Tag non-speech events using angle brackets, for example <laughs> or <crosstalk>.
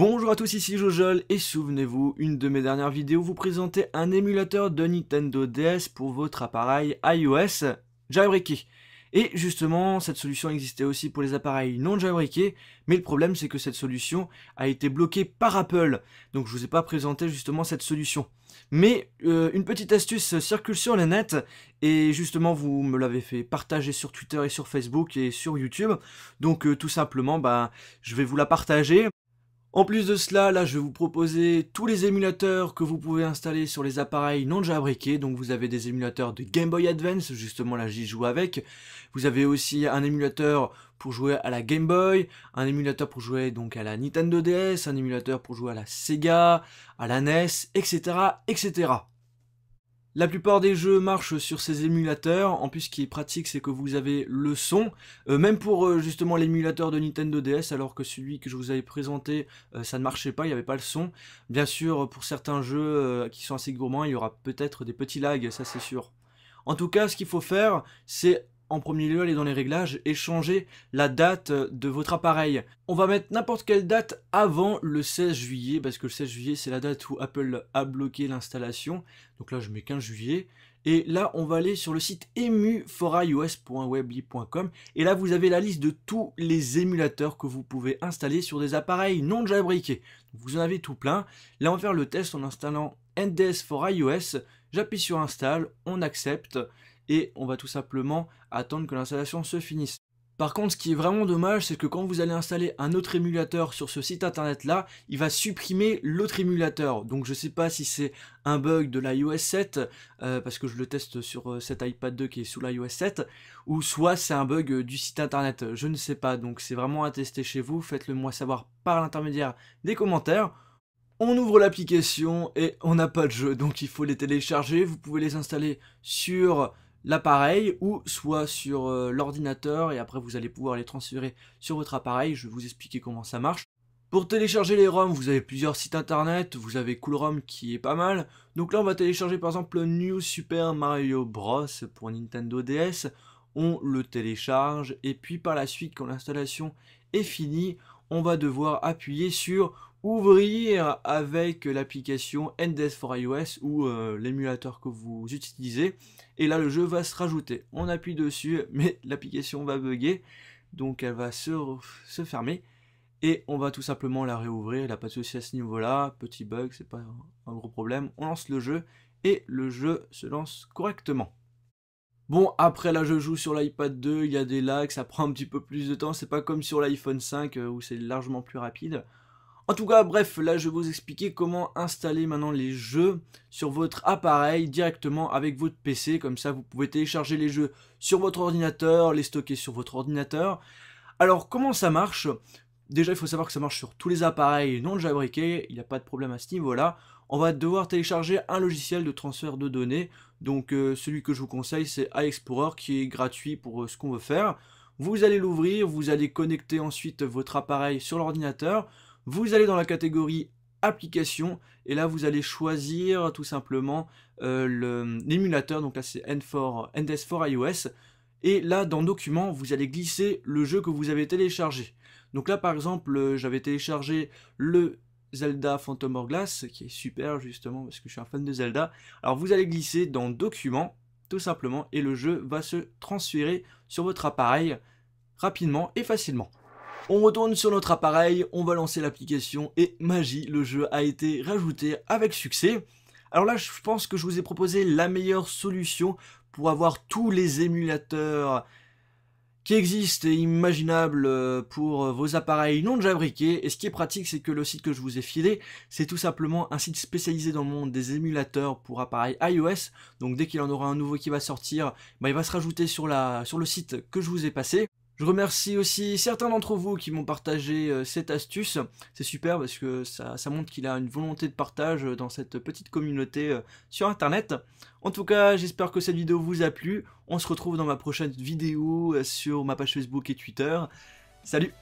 Bonjour à tous, ici Jojol, et souvenez-vous, une de mes dernières vidéos vous présentait un émulateur de Nintendo DS pour votre appareil iOS jailbreaké. Et justement, cette solution existait aussi pour les appareils non jailbreakés, mais le problème c'est que cette solution a été bloquée par Apple, donc je vous ai pas présenté justement cette solution. Mais euh, une petite astuce circule sur les net, et justement vous me l'avez fait partager sur Twitter et sur Facebook et sur YouTube, donc euh, tout simplement bah, je vais vous la partager. En plus de cela, là je vais vous proposer tous les émulateurs que vous pouvez installer sur les appareils non j'abriqués. Donc vous avez des émulateurs de Game Boy Advance, justement là j'y joue avec. Vous avez aussi un émulateur pour jouer à la Game Boy, un émulateur pour jouer donc à la Nintendo DS, un émulateur pour jouer à la Sega, à la NES, etc. etc. La plupart des jeux marchent sur ces émulateurs, en plus ce qui est pratique c'est que vous avez le son, euh, même pour euh, justement l'émulateur de Nintendo DS alors que celui que je vous avais présenté euh, ça ne marchait pas, il n'y avait pas le son. Bien sûr pour certains jeux qui sont assez gourmands il y aura peut-être des petits lags, ça c'est sûr. En tout cas ce qu'il faut faire c'est en premier lieu aller dans les réglages et changer la date de votre appareil. On va mettre n'importe quelle date avant le 16 juillet, parce que le 16 juillet c'est la date où Apple a bloqué l'installation. Donc là je mets 15 juillet. Et là, on va aller sur le site emu 4 et là, vous avez la liste de tous les émulateurs que vous pouvez installer sur des appareils non jailbreakés. Vous en avez tout plein. Là, on va faire le test en installant NDS for iOS. J'appuie sur Install, on accepte et on va tout simplement attendre que l'installation se finisse. Par contre, ce qui est vraiment dommage, c'est que quand vous allez installer un autre émulateur sur ce site internet là, il va supprimer l'autre émulateur. Donc je ne sais pas si c'est un bug de l'iOS 7, euh, parce que je le teste sur euh, cet iPad 2 qui est sous l'iOS 7, ou soit c'est un bug euh, du site internet, je ne sais pas. Donc c'est vraiment à tester chez vous, faites-le moi savoir par l'intermédiaire des commentaires. On ouvre l'application et on n'a pas de jeu, donc il faut les télécharger. Vous pouvez les installer sur l'appareil ou soit sur euh, l'ordinateur et après vous allez pouvoir les transférer sur votre appareil. Je vais vous expliquer comment ça marche. Pour télécharger les ROM, vous avez plusieurs sites internet, vous avez CoolROM qui est pas mal. Donc là, on va télécharger par exemple New Super Mario Bros pour Nintendo DS. On le télécharge et puis par la suite, quand l'installation est finie, on va devoir appuyer sur ouvrir avec l'application NDS e for iOS ou euh, l'émulateur que vous utilisez. Et là, le jeu va se rajouter. On appuie dessus, <laughs> mais l'application va bugger. Donc, elle va se, fermer. Et on va tout simplement la réouvrir. Il n'y pas de soucis à ce niveau-là. Petit bug, c'est pas un gros problème. On lance le jeu et le jeu se lance correctement. Bon, après là, je joue sur l'iPad 2, il y a des lags, ça prend un petit peu plus de temps, c'est pas comme sur l'iPhone 5 euh, où c'est largement plus rapide. En tout cas, bref, là je vais vous expliquer comment installer maintenant les jeux sur votre appareil directement avec votre PC. Comme ça, vous pouvez télécharger les jeux sur votre ordinateur, les stocker sur votre ordinateur. Alors, comment ça marche Déjà, il faut savoir que ça marche sur tous les appareils non jailbreakés. Il n'y a pas de problème à ce niveau-là. On va devoir télécharger un logiciel de transfert de données. Donc euh, celui que je vous conseille, c'est iExplorer qui est gratuit pour euh, ce qu'on veut faire. Vous allez l'ouvrir, vous allez connecter ensuite votre appareil sur l'ordinateur. Vous allez dans la catégorie applications et là vous allez choisir tout simplement euh, l'émulateur. Donc là c'est NDS 4 iOS. Et là dans Documents, vous allez glisser le jeu que vous avez téléchargé. Donc là par exemple, j'avais téléchargé le Zelda Phantom Hourglass, qui est super justement parce que je suis un fan de Zelda. Alors vous allez glisser dans Documents, tout simplement, et le jeu va se transférer sur votre appareil rapidement et facilement. On retourne sur notre appareil, on va lancer l'application et magie, le jeu a été rajouté avec succès. Alors là, je pense que je vous ai proposé la meilleure solution pour avoir tous les émulateurs qui existe et imaginable euh, pour euh, vos appareils non déjà Et ce qui est pratique, c'est que le site que je vous ai filé, c'est tout simplement un site spécialisé dans le monde des émulateurs pour appareils iOS. Donc dès qu'il en aura un nouveau qui va sortir, bah, il va se rajouter sur, la, sur le site que je vous ai passé. Je remercie aussi certains d'entre vous qui m'ont partagé euh, cette astuce. C'est super parce que ça, montre qu'il a une volonté de partage euh, dans cette petite communauté euh, sur Internet. En tout cas, j'espère que cette vidéo vous a plu. On se retrouve dans ma prochaine vidéo sur ma page Facebook et Twitter. Salut